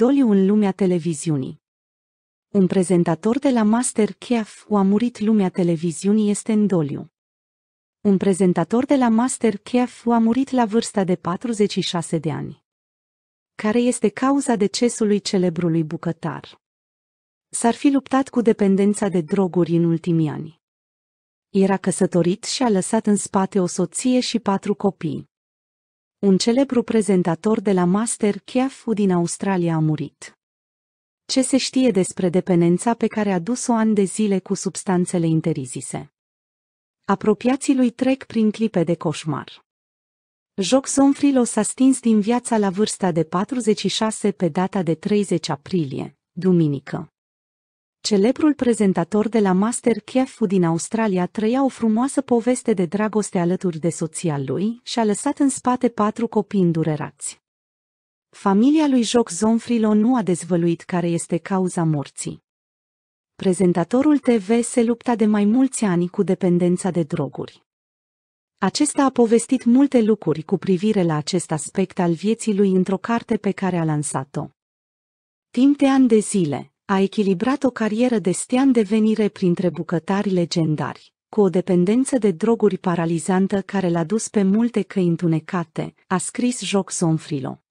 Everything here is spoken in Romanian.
Doliu în lumea televiziunii. Un prezentator de la Masterchef a murit lumea televiziunii este în doliu. Un prezentator de la Masterchef a murit la vârsta de 46 de ani. Care este cauza decesului celebrului bucătar? S-ar fi luptat cu dependența de droguri în ultimii ani. Era căsătorit și a lăsat în spate o soție și patru copii un celebru prezentator de la MasterChef din Australia a murit. Ce se știe despre dependența pe care a dus-o ani de zile cu substanțele interzise? Apropiații lui trec prin clipe de coșmar. Joc Somfrilo s-a stins din viața la vârsta de 46 pe data de 30 aprilie, duminică. Celebrul prezentator de la Masterchef din Australia trăia o frumoasă poveste de dragoste alături de soția lui și a lăsat în spate patru copii îndurerați. Familia lui Joc Zonfrilo nu a dezvăluit care este cauza morții. Prezentatorul TV se lupta de mai mulți ani cu dependența de droguri. Acesta a povestit multe lucruri cu privire la acest aspect al vieții lui într-o carte pe care a lansat-o. Timp de ani de zile, a echilibrat o carieră de stea în devenire printre bucătari legendari, cu o dependență de droguri paralizantă care l-a dus pe multe căi întunecate, a scris Joc Zonfrilo.